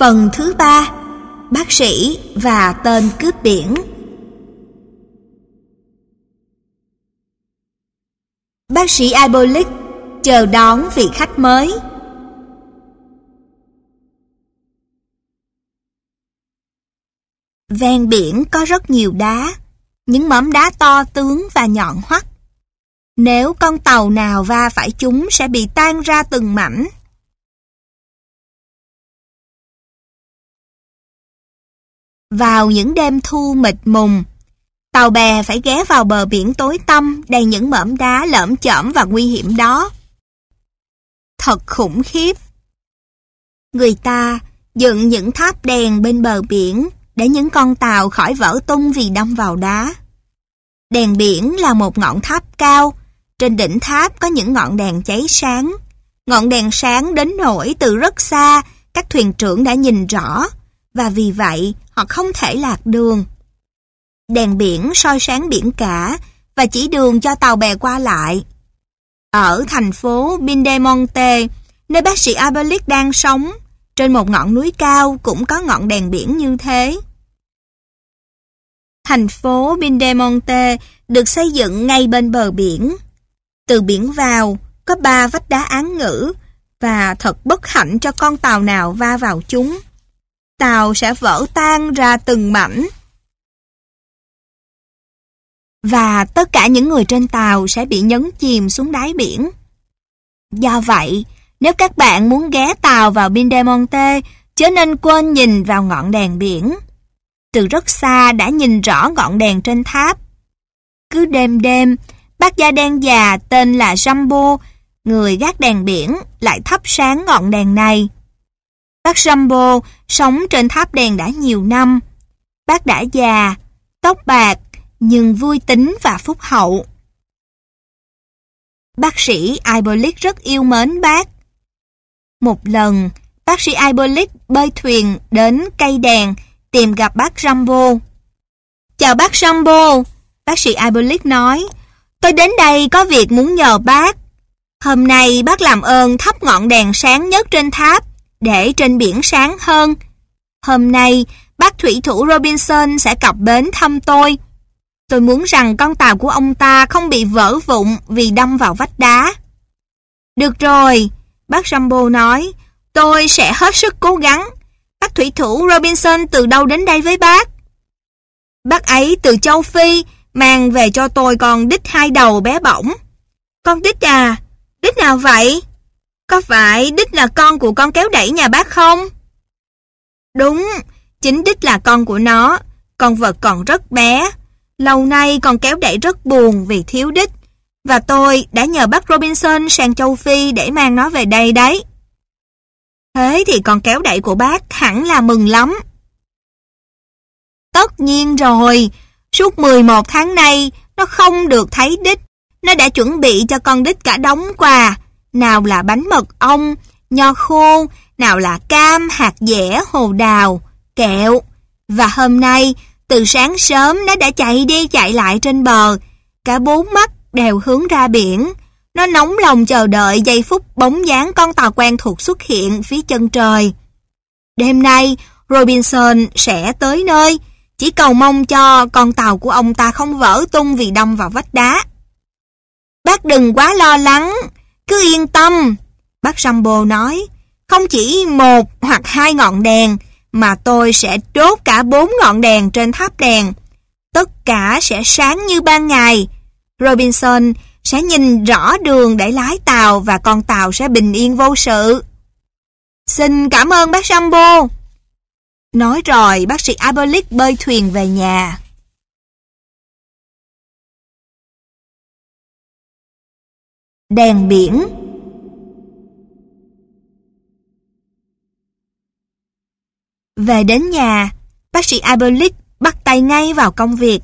Phần thứ ba Bác sĩ và tên cướp biển Bác sĩ Ibolic chờ đón vị khách mới Ven biển có rất nhiều đá, những mỏm đá to tướng và nhọn hoắt. Nếu con tàu nào va phải chúng sẽ bị tan ra từng mảnh Vào những đêm thu mịt mùng, tàu bè phải ghé vào bờ biển tối tăm đầy những mỏm đá lởm chởm và nguy hiểm đó. Thật khủng khiếp. Người ta dựng những tháp đèn bên bờ biển để những con tàu khỏi vỡ tung vì đâm vào đá. Đèn biển là một ngọn tháp cao, trên đỉnh tháp có những ngọn đèn cháy sáng. Ngọn đèn sáng đến nổi từ rất xa, các thuyền trưởng đã nhìn rõ, và vì vậy họ không thể lạc đường. Đèn biển soi sáng biển cả và chỉ đường cho tàu bè qua lại. Ở thành phố Pindemonte, nơi bác sĩ Abelic đang sống, trên một ngọn núi cao cũng có ngọn đèn biển như thế. Thành phố Pindemonte được xây dựng ngay bên bờ biển. Từ biển vào, có ba vách đá án ngữ và thật bất hạnh cho con tàu nào va vào chúng tàu sẽ vỡ tan ra từng mảnh. Và tất cả những người trên tàu sẽ bị nhấn chìm xuống đáy biển. Do vậy, nếu các bạn muốn ghé tàu vào Bindemonte, chớ nên quên nhìn vào ngọn đèn biển. Từ rất xa đã nhìn rõ ngọn đèn trên tháp. Cứ đêm đêm, bác gia đen già tên là Jumbo, người gác đèn biển, lại thắp sáng ngọn đèn này. Bác Rambo sống trên tháp đèn đã nhiều năm. Bác đã già, tóc bạc, nhưng vui tính và phúc hậu. Bác sĩ Ibolic rất yêu mến bác. Một lần, bác sĩ Ibolic bơi thuyền đến cây đèn tìm gặp bác Rambo. Chào bác Rambo, bác sĩ Ibolic nói, tôi đến đây có việc muốn nhờ bác. Hôm nay bác làm ơn thắp ngọn đèn sáng nhất trên tháp để trên biển sáng hơn. Hôm nay, bác thủy thủ Robinson sẽ cập bến thăm tôi. Tôi muốn rằng con tàu của ông ta không bị vỡ vụn vì đâm vào vách đá. Được rồi, bác Rambo nói, tôi sẽ hết sức cố gắng. Bác thủy thủ Robinson từ đâu đến đây với bác? Bác ấy từ châu Phi, mang về cho tôi con đít hai đầu bé bỏng. Con đít à, đít nào vậy? Có phải Đích là con của con kéo đẩy nhà bác không? Đúng, chính Đích là con của nó. Con vật còn rất bé. Lâu nay con kéo đẩy rất buồn vì thiếu Đích. Và tôi đã nhờ bác Robinson sang châu Phi để mang nó về đây đấy. Thế thì con kéo đẩy của bác hẳn là mừng lắm. Tất nhiên rồi, suốt 11 tháng nay nó không được thấy đích. Nó đã chuẩn bị cho con đích cả đống quà, nào là bánh mật ong, nho khô, nào là cam, hạt dẻ, hồ đào, kẹo. Và hôm nay, từ sáng sớm nó đã chạy đi chạy lại trên bờ, cả bốn mắt đều hướng ra biển. Nó nóng lòng chờ đợi giây phút bóng dáng con tàu quen thuộc xuất hiện phía chân trời. Đêm nay, Robinson sẽ tới nơi, chỉ cầu mong cho con tàu của ông ta không vỡ tung vì đâm vào vách đá. Bác đừng quá lo lắng, cứ yên tâm, bác Sambo nói, không chỉ một hoặc hai ngọn đèn, mà tôi sẽ đốt cả bốn ngọn đèn trên tháp đèn. Tất cả sẽ sáng như ban ngày. Robinson sẽ nhìn rõ đường để lái tàu và con tàu sẽ bình yên vô sự. Xin cảm ơn bác Sambo. Nói rồi, bác sĩ Abolic bơi thuyền về nhà. Đèn biển Về đến nhà, bác sĩ Abelik bắt tay ngay vào công việc.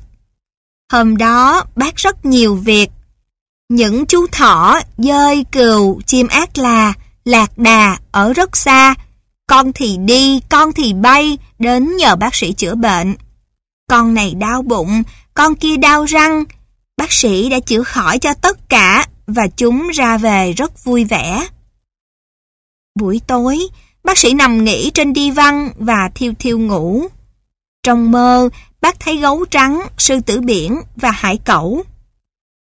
Hôm đó bác rất nhiều việc. Những chú thỏ, dơi, cừu, chim ác là, lạc đà ở rất xa. Con thì đi, con thì bay, đến nhờ bác sĩ chữa bệnh. Con này đau bụng, con kia đau răng. Bác sĩ đã chữa khỏi cho tất cả và chúng ra về rất vui vẻ. Buổi tối, bác sĩ nằm nghỉ trên đi văn và thiêu thiêu ngủ. Trong mơ, bác thấy gấu trắng, sư tử biển và hải cẩu.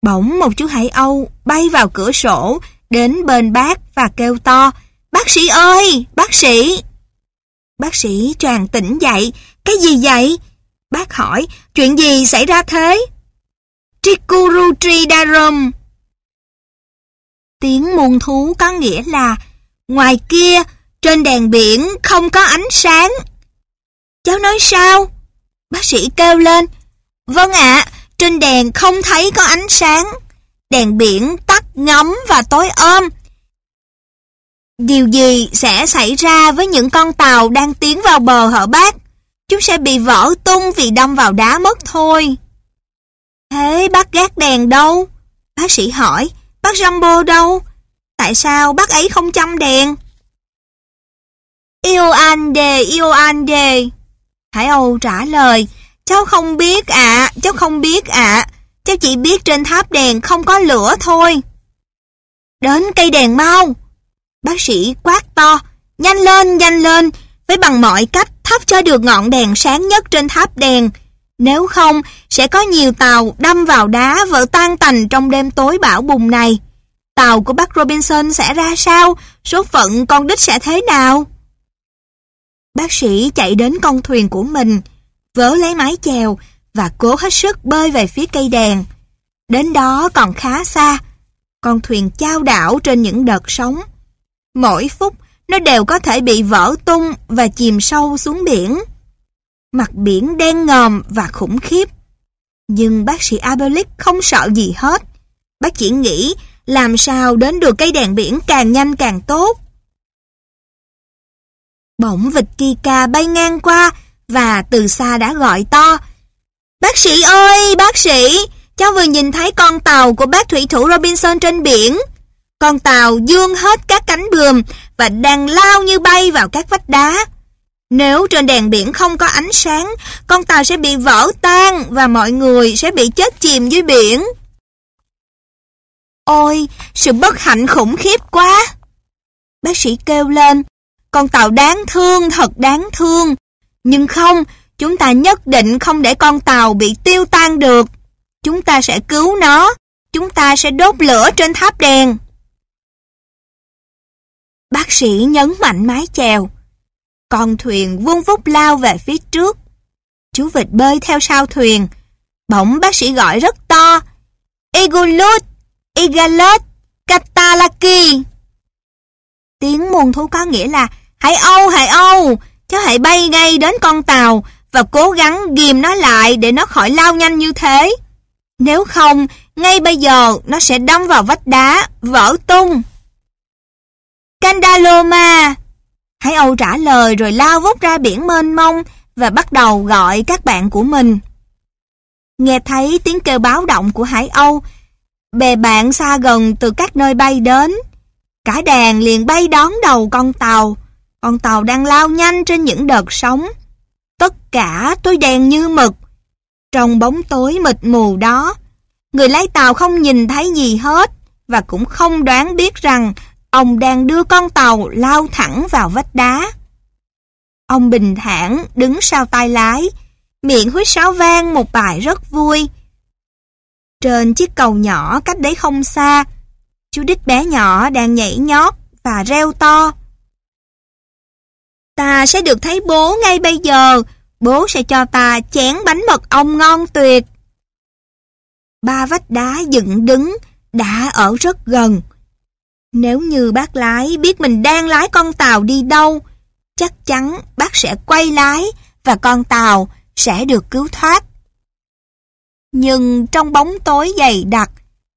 Bỗng một chú hải âu bay vào cửa sổ, đến bên bác và kêu to, Bác sĩ ơi, bác sĩ! Bác sĩ tràn tỉnh dậy, cái gì vậy? Bác hỏi, chuyện gì xảy ra thế? Tricurutri darum, Tiếng muôn thú có nghĩa là Ngoài kia, trên đèn biển không có ánh sáng. Cháu nói sao? Bác sĩ kêu lên. Vâng ạ, trên đèn không thấy có ánh sáng. Đèn biển tắt ngấm và tối ôm. Điều gì sẽ xảy ra với những con tàu đang tiến vào bờ hở bác? Chúng sẽ bị vỡ tung vì đâm vào đá mất thôi. Thế bác gác đèn đâu? Bác sĩ hỏi. Bác Rambo đâu? Tại sao bác ấy không chăm đèn? yêu yêu anh anh Ioande. Hải Âu trả lời, cháu không biết ạ, cháu không biết ạ. Cháu chỉ biết trên tháp đèn không có lửa thôi. Đến cây đèn mau. Bác sĩ quát to, nhanh lên, nhanh lên, phải bằng mọi cách thắp cho được ngọn đèn sáng nhất trên tháp đèn. Nếu không, sẽ có nhiều tàu đâm vào đá vỡ tan tành trong đêm tối bão bùng này. Tàu của bác Robinson sẽ ra sao? Số phận con đích sẽ thế nào? Bác sĩ chạy đến con thuyền của mình, vớ lấy mái chèo và cố hết sức bơi về phía cây đèn. Đến đó còn khá xa, con thuyền trao đảo trên những đợt sóng. Mỗi phút, nó đều có thể bị vỡ tung và chìm sâu xuống biển mặt biển đen ngòm và khủng khiếp. Nhưng bác sĩ Abelic không sợ gì hết. Bác chỉ nghĩ làm sao đến được cây đèn biển càng nhanh càng tốt. Bỗng vịt Kika bay ngang qua và từ xa đã gọi to. Bác sĩ ơi, bác sĩ, cháu vừa nhìn thấy con tàu của bác thủy thủ Robinson trên biển. Con tàu dương hết các cánh buồm và đang lao như bay vào các vách đá. Nếu trên đèn biển không có ánh sáng, con tàu sẽ bị vỡ tan và mọi người sẽ bị chết chìm dưới biển. Ôi, sự bất hạnh khủng khiếp quá! Bác sĩ kêu lên, con tàu đáng thương, thật đáng thương. Nhưng không, chúng ta nhất định không để con tàu bị tiêu tan được. Chúng ta sẽ cứu nó, chúng ta sẽ đốt lửa trên tháp đèn. Bác sĩ nhấn mạnh mái chèo. Con thuyền vung vút lao về phía trước. Chú vịt bơi theo sau thuyền. Bỗng bác sĩ gọi rất to. Igulut, Igalet, Katalaki. Tiếng muôn thú có nghĩa là Hãy âu, hãy âu, cháu hãy bay ngay đến con tàu và cố gắng ghìm nó lại để nó khỏi lao nhanh như thế. Nếu không, ngay bây giờ nó sẽ đâm vào vách đá, vỡ tung. Candaloma, Hải Âu trả lời rồi lao vút ra biển mênh mông và bắt đầu gọi các bạn của mình. Nghe thấy tiếng kêu báo động của Hải Âu, bè bạn xa gần từ các nơi bay đến. Cả đàn liền bay đón đầu con tàu. Con tàu đang lao nhanh trên những đợt sóng. Tất cả tối đèn như mực. Trong bóng tối mịt mù đó, người lái tàu không nhìn thấy gì hết và cũng không đoán biết rằng Ông đang đưa con tàu lao thẳng vào vách đá. Ông bình thản đứng sau tay lái, miệng huýt sáo vang một bài rất vui. Trên chiếc cầu nhỏ cách đấy không xa, chú đích bé nhỏ đang nhảy nhót và reo to. Ta sẽ được thấy bố ngay bây giờ, bố sẽ cho ta chén bánh mật ong ngon tuyệt. Ba vách đá dựng đứng đã ở rất gần. Nếu như bác lái biết mình đang lái con tàu đi đâu, chắc chắn bác sẽ quay lái và con tàu sẽ được cứu thoát. Nhưng trong bóng tối dày đặc,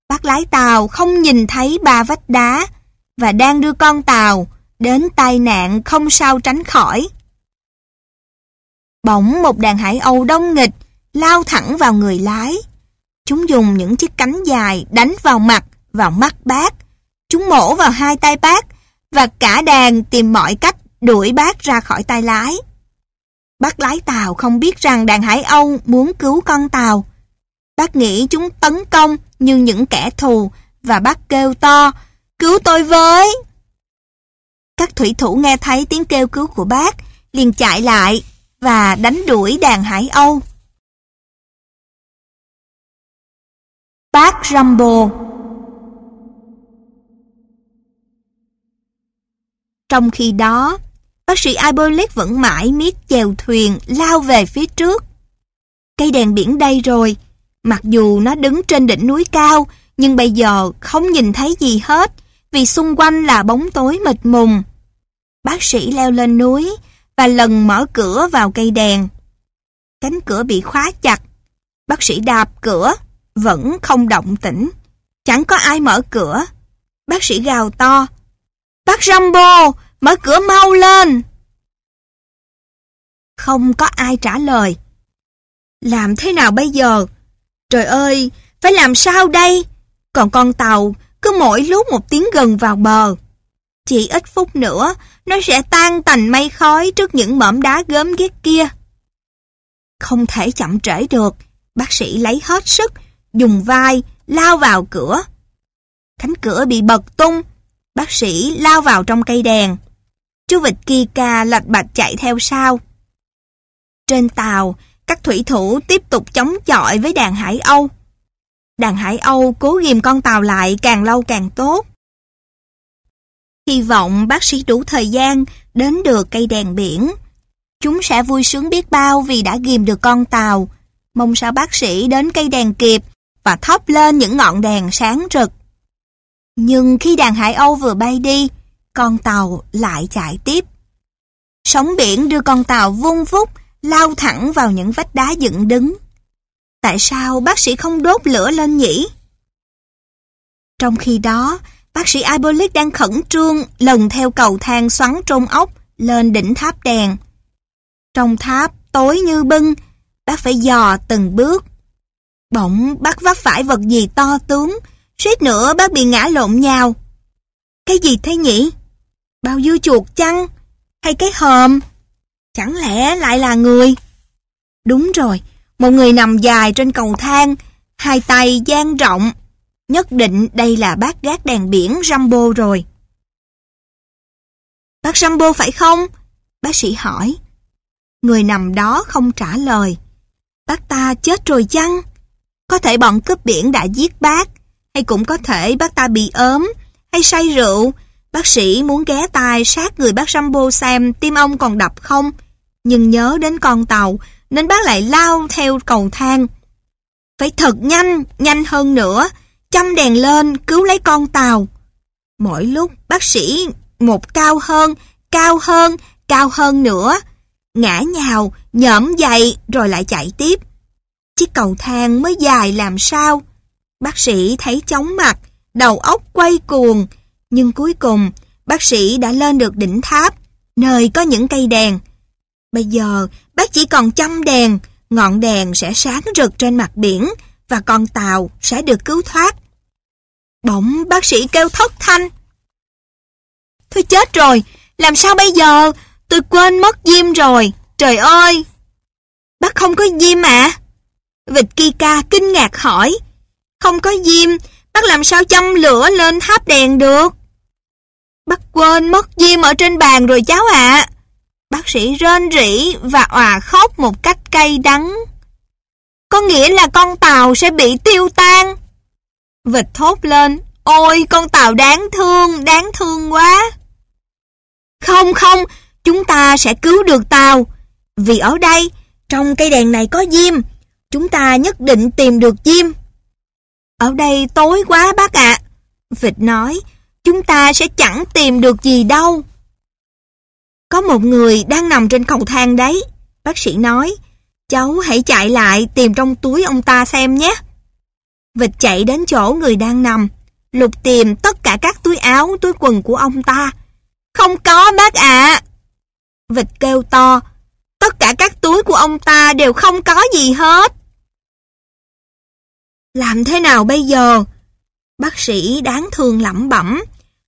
bác lái tàu không nhìn thấy ba vách đá và đang đưa con tàu đến tai nạn không sao tránh khỏi. Bỗng một đàn hải âu đông nghịch lao thẳng vào người lái. Chúng dùng những chiếc cánh dài đánh vào mặt, vào mắt bác Chúng mổ vào hai tay bác và cả đàn tìm mọi cách đuổi bác ra khỏi tay lái. Bác lái tàu không biết rằng đàn Hải Âu muốn cứu con tàu. Bác nghĩ chúng tấn công như những kẻ thù và bác kêu to, cứu tôi với. Các thủy thủ nghe thấy tiếng kêu cứu của bác, liền chạy lại và đánh đuổi đàn Hải Âu. Bác Rumble Trong khi đó, bác sĩ Ibolik vẫn mãi miết chèo thuyền lao về phía trước. Cây đèn biển đây rồi, mặc dù nó đứng trên đỉnh núi cao, nhưng bây giờ không nhìn thấy gì hết vì xung quanh là bóng tối mịt mùng. Bác sĩ leo lên núi và lần mở cửa vào cây đèn. Cánh cửa bị khóa chặt. Bác sĩ đạp cửa, vẫn không động tĩnh. Chẳng có ai mở cửa. Bác sĩ gào to. Bác Rambo, mở cửa mau lên. Không có ai trả lời. Làm thế nào bây giờ? Trời ơi, phải làm sao đây? Còn con tàu cứ mỗi lúc một tiếng gần vào bờ. Chỉ ít phút nữa, nó sẽ tan tành mây khói trước những mỏm đá gớm ghét kia. Không thể chậm trễ được, bác sĩ lấy hết sức, dùng vai, lao vào cửa. Cánh cửa bị bật tung, bác sĩ lao vào trong cây đèn chú vịt Kika lạch bạch chạy theo sau. Trên tàu, các thủy thủ tiếp tục chống chọi với đàn hải Âu. Đàn hải Âu cố ghim con tàu lại càng lâu càng tốt. Hy vọng bác sĩ đủ thời gian đến được cây đèn biển. Chúng sẽ vui sướng biết bao vì đã ghim được con tàu. Mong sao bác sĩ đến cây đèn kịp và thóp lên những ngọn đèn sáng rực. Nhưng khi đàn hải Âu vừa bay đi, con tàu lại chạy tiếp. Sóng biển đưa con tàu vung vút, lao thẳng vào những vách đá dựng đứng. Tại sao bác sĩ không đốt lửa lên nhỉ? Trong khi đó, bác sĩ Ibolic đang khẩn trương lần theo cầu thang xoắn trôn ốc lên đỉnh tháp đèn. Trong tháp tối như bưng, bác phải dò từng bước. Bỗng bác vấp phải vật gì to tướng, suýt nữa bác bị ngã lộn nhào. Cái gì thế nhỉ? Bao dưa chuột chăng? Hay cái hòm? Chẳng lẽ lại là người? Đúng rồi, một người nằm dài trên cầu thang, hai tay dang rộng. Nhất định đây là bác gác đèn biển Rambo rồi. Bác Rambo phải không? Bác sĩ hỏi. Người nằm đó không trả lời. Bác ta chết rồi chăng? Có thể bọn cướp biển đã giết bác, hay cũng có thể bác ta bị ốm, hay say rượu, Bác sĩ muốn ghé tai sát người bác Rambo xem tim ông còn đập không, nhưng nhớ đến con tàu nên bác lại lao theo cầu thang. Phải thật nhanh, nhanh hơn nữa, chăm đèn lên cứu lấy con tàu. Mỗi lúc bác sĩ một cao hơn, cao hơn, cao hơn nữa, ngã nhào, nhõm dậy rồi lại chạy tiếp. Chiếc cầu thang mới dài làm sao? Bác sĩ thấy chóng mặt, đầu óc quay cuồng, nhưng cuối cùng, bác sĩ đã lên được đỉnh tháp, nơi có những cây đèn. Bây giờ, bác chỉ còn chăm đèn, ngọn đèn sẽ sáng rực trên mặt biển và con tàu sẽ được cứu thoát. Bỗng bác sĩ kêu thất thanh. Thôi chết rồi, làm sao bây giờ? Tôi quên mất diêm rồi, trời ơi! Bác không có diêm à? Vịt Kika kinh ngạc hỏi. Không có diêm, bác làm sao châm lửa lên tháp đèn được? Bác quên mất diêm ở trên bàn rồi cháu ạ. Bác sĩ rên rỉ và òa khóc một cách cay đắng. Có nghĩa là con tàu sẽ bị tiêu tan. Vịt thốt lên, ôi con tàu đáng thương, đáng thương quá. Không không, chúng ta sẽ cứu được tàu. Vì ở đây, trong cây đèn này có diêm, chúng ta nhất định tìm được diêm. Ở đây tối quá bác ạ. À. Vịt nói, chúng ta sẽ chẳng tìm được gì đâu. Có một người đang nằm trên cầu thang đấy, bác sĩ nói. Cháu hãy chạy lại tìm trong túi ông ta xem nhé. Vịt chạy đến chỗ người đang nằm, lục tìm tất cả các túi áo, túi quần của ông ta. Không có bác ạ. Vịt kêu to, tất cả các túi của ông ta đều không có gì hết. Làm thế nào bây giờ? Bác sĩ đáng thương lẩm bẩm.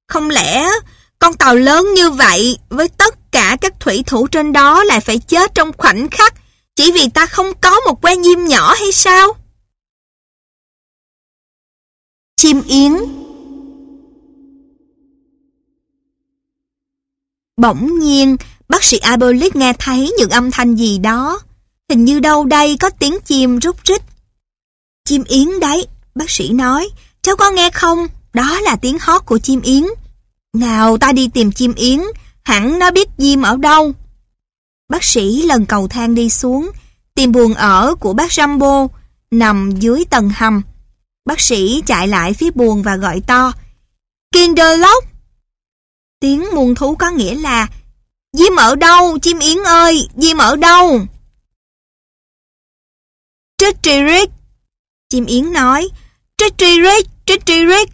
Không lẽ con tàu lớn như vậy với tất cả các thủy thủ trên đó lại phải chết trong khoảnh khắc chỉ vì ta không có một que diêm nhỏ hay sao? Chim yến Bỗng nhiên, bác sĩ Abolic nghe thấy những âm thanh gì đó. Hình như đâu đây có tiếng chim rút rít. Chim yến đấy, bác sĩ nói, Cháu có nghe không? Đó là tiếng hót của chim yến. Nào ta đi tìm chim yến, hẳn nó biết Diêm ở đâu. Bác sĩ lần cầu thang đi xuống, tìm buồng ở của bác Rambo nằm dưới tầng hầm. Bác sĩ chạy lại phía buồng và gọi to. Kinderlock! Tiếng muôn thú có nghĩa là Diêm ở đâu, chim yến ơi, Diêm ở đâu? Tritrick! Chim yến nói Tritrick! Trích tri rít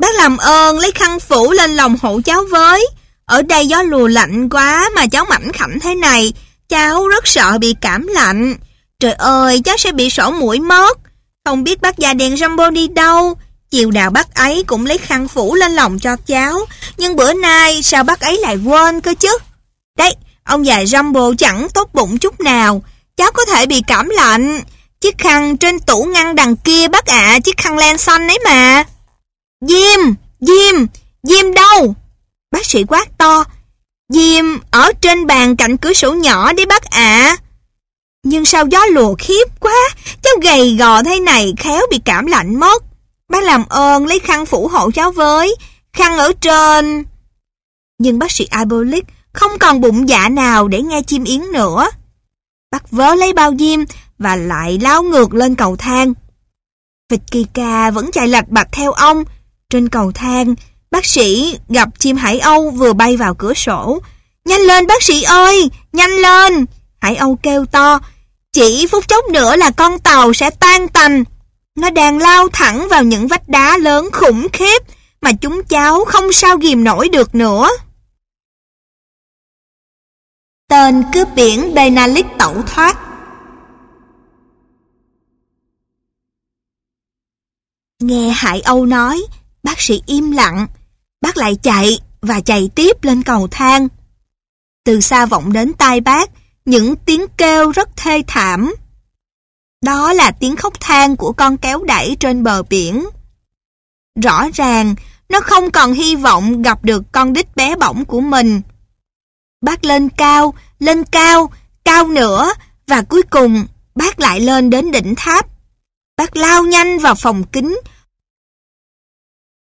Bác làm ơn lấy khăn phủ lên lòng hộ cháu với Ở đây gió lùa lạnh quá mà cháu mảnh khảnh thế này Cháu rất sợ bị cảm lạnh Trời ơi cháu sẽ bị sổ mũi mất Không biết bác già đèn Rambo đi đâu Chiều nào bác ấy cũng lấy khăn phủ lên lòng cho cháu Nhưng bữa nay sao bác ấy lại quên cơ chứ Đấy ông già Rambo chẳng tốt bụng chút nào Cháu có thể bị cảm lạnh Chiếc khăn trên tủ ngăn đằng kia bác ạ, chiếc khăn len xanh ấy mà. Diêm, Diêm, Diêm đâu? Bác sĩ quát to. Diêm ở trên bàn cạnh cửa sổ nhỏ đấy bác ạ. Nhưng sao gió lùa khiếp quá, cháu gầy gò thế này khéo bị cảm lạnh mất. Bác làm ơn lấy khăn phủ hộ cháu với, khăn ở trên. Nhưng bác sĩ Ibolic không còn bụng dạ nào để nghe chim yến nữa. Bác vớ lấy bao diêm, và lại lao ngược lên cầu thang. Vịt kỳ ca vẫn chạy lạch bạch theo ông. Trên cầu thang, bác sĩ gặp chim hải âu vừa bay vào cửa sổ. Nhanh lên bác sĩ ơi, nhanh lên! Hải âu kêu to, chỉ phút chốc nữa là con tàu sẽ tan tành. Nó đang lao thẳng vào những vách đá lớn khủng khiếp mà chúng cháu không sao ghìm nổi được nữa. Tên cướp biển Benalic tẩu thoát Nghe Hải Âu nói, bác sĩ im lặng. Bác lại chạy và chạy tiếp lên cầu thang. Từ xa vọng đến tai bác, những tiếng kêu rất thê thảm. Đó là tiếng khóc than của con kéo đẩy trên bờ biển. Rõ ràng, nó không còn hy vọng gặp được con đít bé bỏng của mình. Bác lên cao, lên cao, cao nữa, và cuối cùng bác lại lên đến đỉnh tháp. Bác lao nhanh vào phòng kính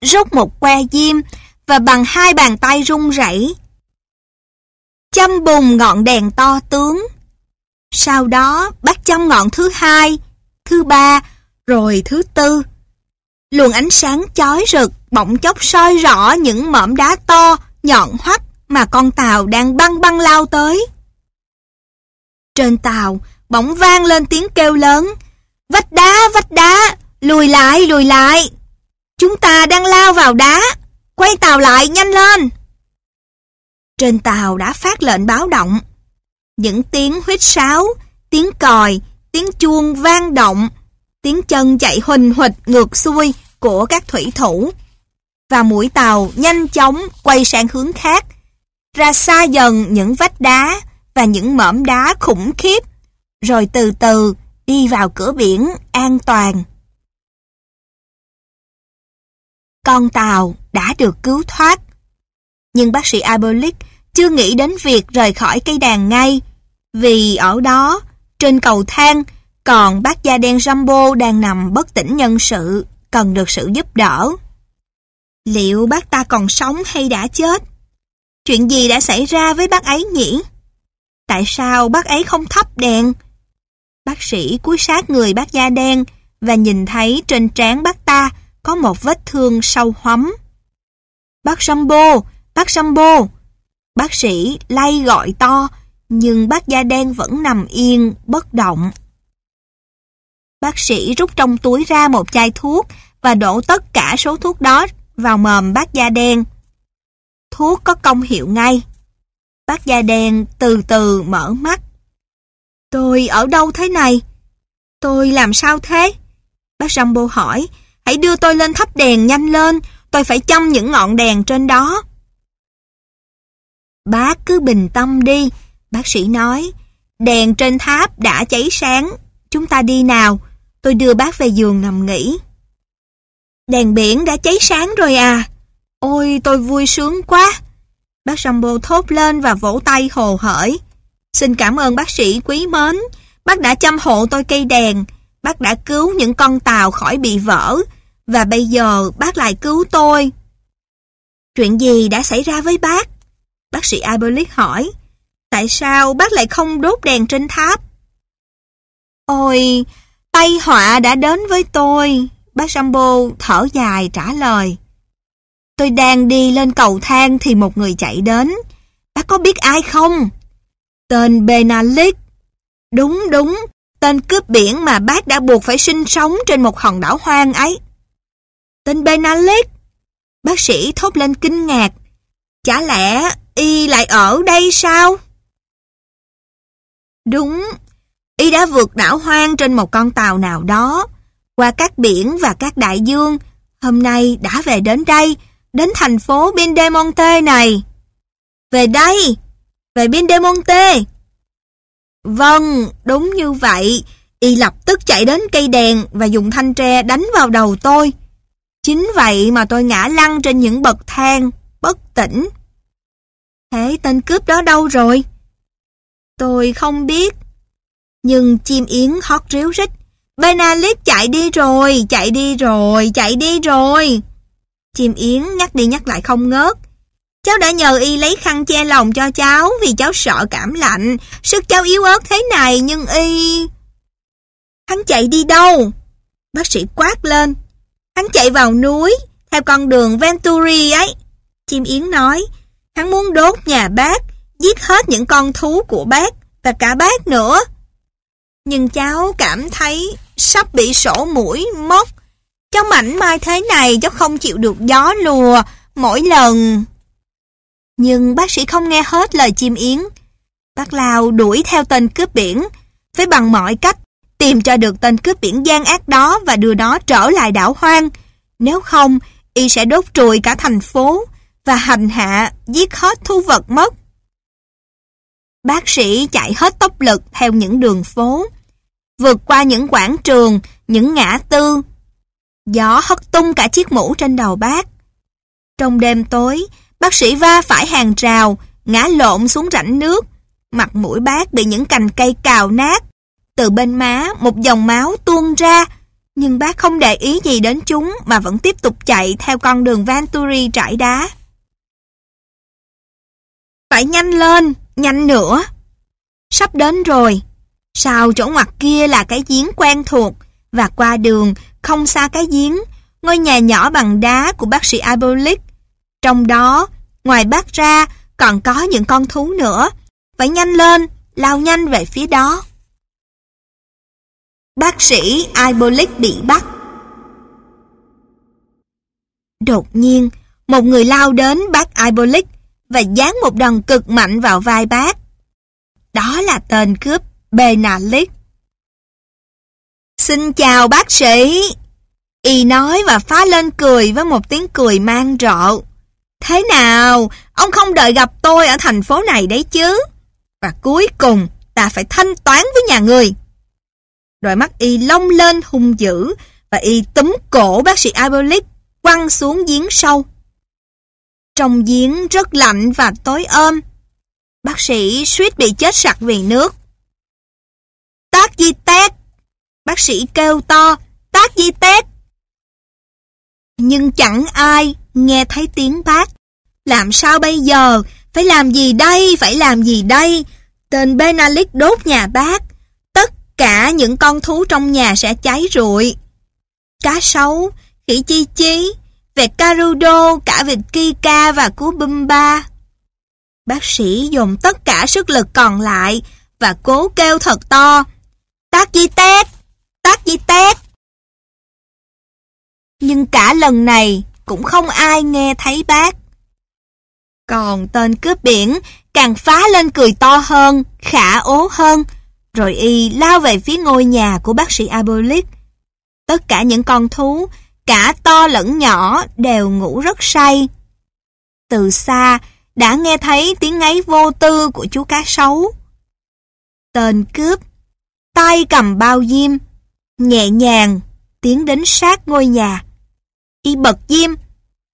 rút một que diêm và bằng hai bàn tay run rẩy châm bùng ngọn đèn to tướng. Sau đó bắt châm ngọn thứ hai, thứ ba, rồi thứ tư. Luồng ánh sáng chói rực bỗng chốc soi rõ những mỏm đá to, nhọn hoắt mà con tàu đang băng băng lao tới. Trên tàu bỗng vang lên tiếng kêu lớn, vách đá, vách đá, lùi lại, lùi lại. Chúng ta đang lao vào đá, quay tàu lại nhanh lên. Trên tàu đã phát lệnh báo động. Những tiếng huýt sáo, tiếng còi, tiếng chuông vang động, tiếng chân chạy huỳnh huỳnh ngược xuôi của các thủy thủ. Và mũi tàu nhanh chóng quay sang hướng khác, ra xa dần những vách đá và những mỏm đá khủng khiếp, rồi từ từ đi vào cửa biển an toàn. con tàu đã được cứu thoát. Nhưng bác sĩ Abolik chưa nghĩ đến việc rời khỏi cây đàn ngay, vì ở đó, trên cầu thang, còn bác da đen Rambo đang nằm bất tỉnh nhân sự, cần được sự giúp đỡ. Liệu bác ta còn sống hay đã chết? Chuyện gì đã xảy ra với bác ấy nhỉ? Tại sao bác ấy không thắp đèn? Bác sĩ cúi sát người bác da đen và nhìn thấy trên trán bác ta có một vết thương sâu hóm. Bác Sambo, bác Sambo. Bác sĩ lay gọi to, nhưng bác da đen vẫn nằm yên, bất động. Bác sĩ rút trong túi ra một chai thuốc và đổ tất cả số thuốc đó vào mồm bác da đen. Thuốc có công hiệu ngay. Bác da đen từ từ mở mắt. Tôi ở đâu thế này? Tôi làm sao thế? Bác Rambo hỏi Hãy đưa tôi lên thắp đèn nhanh lên, tôi phải chăm những ngọn đèn trên đó. Bác cứ bình tâm đi, bác sĩ nói. Đèn trên tháp đã cháy sáng, chúng ta đi nào. Tôi đưa bác về giường nằm nghỉ. Đèn biển đã cháy sáng rồi à? Ôi, tôi vui sướng quá. Bác Sambo thốt lên và vỗ tay hồ hởi. Xin cảm ơn bác sĩ quý mến. Bác đã chăm hộ tôi cây đèn. Bác đã cứu những con tàu khỏi bị vỡ và bây giờ bác lại cứu tôi. Chuyện gì đã xảy ra với bác? Bác sĩ Iberlick hỏi. Tại sao bác lại không đốt đèn trên tháp? Ôi, tay họa đã đến với tôi. Bác Sambo thở dài trả lời. Tôi đang đi lên cầu thang thì một người chạy đến. Bác có biết ai không? Tên Benalic. Đúng đúng, tên cướp biển mà bác đã buộc phải sinh sống trên một hòn đảo hoang ấy. Tên benalit Bác sĩ thốt lên kinh ngạc. Chả lẽ y lại ở đây sao? Đúng, y đã vượt đảo hoang trên một con tàu nào đó, qua các biển và các đại dương, hôm nay đã về đến đây, đến thành phố Bindemonte này. Về đây, về Bindemonte. Vâng, đúng như vậy. Y lập tức chạy đến cây đèn và dùng thanh tre đánh vào đầu tôi. Chính vậy mà tôi ngã lăn trên những bậc thang, bất tỉnh. Thế tên cướp đó đâu rồi? Tôi không biết. Nhưng chim yến hót ríu rít. Benalip chạy đi rồi, chạy đi rồi, chạy đi rồi. Chim yến nhắc đi nhắc lại không ngớt. Cháu đã nhờ y lấy khăn che lòng cho cháu vì cháu sợ cảm lạnh. Sức cháu yếu ớt thế này nhưng y... Hắn chạy đi đâu? Bác sĩ quát lên. Hắn chạy vào núi, theo con đường Venturi ấy. Chim Yến nói, hắn muốn đốt nhà bác, giết hết những con thú của bác và cả bác nữa. Nhưng cháu cảm thấy sắp bị sổ mũi mốc. Cháu mảnh mai thế này cháu không chịu được gió lùa mỗi lần. Nhưng bác sĩ không nghe hết lời chim yến. Bác Lao đuổi theo tên cướp biển, với bằng mọi cách tìm cho được tên cướp biển gian ác đó và đưa nó trở lại đảo hoang. Nếu không, y sẽ đốt trùi cả thành phố và hành hạ giết hết thu vật mất. Bác sĩ chạy hết tốc lực theo những đường phố, vượt qua những quảng trường, những ngã tư. Gió hất tung cả chiếc mũ trên đầu bác. Trong đêm tối, bác sĩ va phải hàng rào, ngã lộn xuống rãnh nước. Mặt mũi bác bị những cành cây cào nát, từ bên má một dòng máu tuôn ra Nhưng bác không để ý gì đến chúng Mà vẫn tiếp tục chạy theo con đường Venturi trải đá Phải nhanh lên, nhanh nữa Sắp đến rồi sao chỗ ngoặt kia là cái giếng quen thuộc Và qua đường, không xa cái giếng Ngôi nhà nhỏ bằng đá của bác sĩ Abolic Trong đó, ngoài bác ra Còn có những con thú nữa Phải nhanh lên, lao nhanh về phía đó. Bác sĩ Ibolic bị bắt. Đột nhiên, một người lao đến bác Ibolic và dán một đòn cực mạnh vào vai bác. Đó là tên cướp Benalic. Xin chào bác sĩ. Y nói và phá lên cười với một tiếng cười mang rộ. Thế nào, ông không đợi gặp tôi ở thành phố này đấy chứ? Và cuối cùng, ta phải thanh toán với nhà người. Đôi mắt y long lên hung dữ và y túm cổ bác sĩ Ibelit quăng xuống giếng sâu. Trong giếng rất lạnh và tối ôm. Bác sĩ suýt bị chết sặc vì nước. Tác di tét! Bác sĩ kêu to, tác di tét! Nhưng chẳng ai nghe thấy tiếng bác. Làm sao bây giờ? Phải làm gì đây? Phải làm gì đây? Tên benalik đốt nhà bác cả những con thú trong nhà sẽ cháy rụi. Cá sấu, khỉ chi chí, vẹt carudo, cả vịt kika và cú bumba. Bác sĩ dùng tất cả sức lực còn lại và cố kêu thật to. Tác di tét, tác di tét. Nhưng cả lần này cũng không ai nghe thấy bác. Còn tên cướp biển càng phá lên cười to hơn, khả ố hơn, rồi y lao về phía ngôi nhà của bác sĩ Abolic. Tất cả những con thú, cả to lẫn nhỏ, đều ngủ rất say. Từ xa, đã nghe thấy tiếng ngáy vô tư của chú cá sấu. Tên cướp, tay cầm bao diêm, nhẹ nhàng tiến đến sát ngôi nhà. Y bật diêm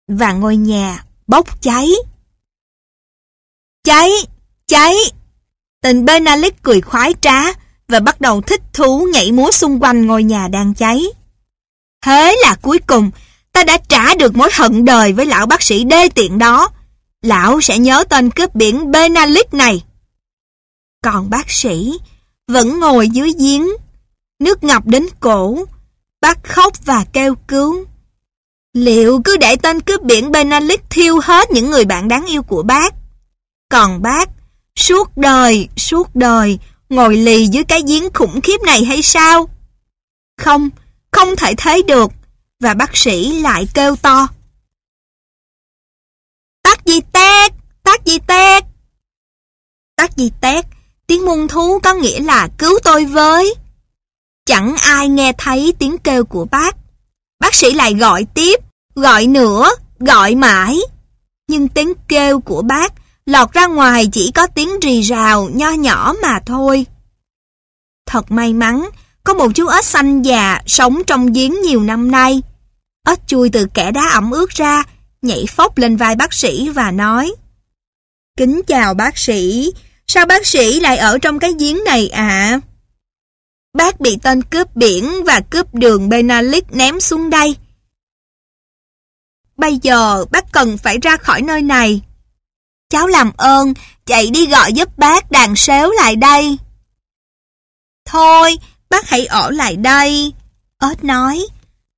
và ngôi nhà bốc cháy. Cháy, cháy! Tên Benalic cười khoái trá và bắt đầu thích thú nhảy múa xung quanh ngôi nhà đang cháy. Thế là cuối cùng, ta đã trả được mối hận đời với lão bác sĩ đê tiện đó. Lão sẽ nhớ tên cướp biển Benalic này. Còn bác sĩ vẫn ngồi dưới giếng, nước ngập đến cổ, bác khóc và kêu cứu. Liệu cứ để tên cướp biển Benalic thiêu hết những người bạn đáng yêu của bác? Còn bác Suốt đời, suốt đời, ngồi lì dưới cái giếng khủng khiếp này hay sao? Không, không thể thế được. Và bác sĩ lại kêu to. Tắt gì tét, tắt gì tét. Tắt gì tét, tiếng muôn thú có nghĩa là cứu tôi với. Chẳng ai nghe thấy tiếng kêu của bác. Bác sĩ lại gọi tiếp, gọi nữa, gọi mãi. Nhưng tiếng kêu của bác lọt ra ngoài chỉ có tiếng rì rào nho nhỏ mà thôi. Thật may mắn, có một chú ếch xanh già sống trong giếng nhiều năm nay. Ếch chui từ kẻ đá ẩm ướt ra, nhảy phóc lên vai bác sĩ và nói Kính chào bác sĩ, sao bác sĩ lại ở trong cái giếng này ạ? À? Bác bị tên cướp biển và cướp đường Benalic ném xuống đây. Bây giờ bác cần phải ra khỏi nơi này cháu làm ơn, chạy đi gọi giúp bác đàn xéo lại đây. Thôi, bác hãy ở lại đây. ớt nói,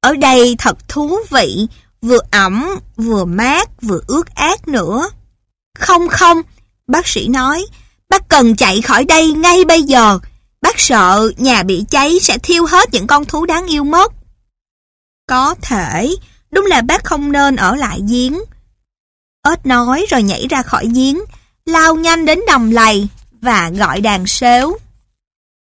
ở đây thật thú vị, vừa ẩm, vừa mát, vừa ướt át nữa. Không không, bác sĩ nói, bác cần chạy khỏi đây ngay bây giờ. Bác sợ nhà bị cháy sẽ thiêu hết những con thú đáng yêu mất. Có thể, đúng là bác không nên ở lại giếng. Ếch nói rồi nhảy ra khỏi giếng, lao nhanh đến đồng lầy và gọi đàn sếu.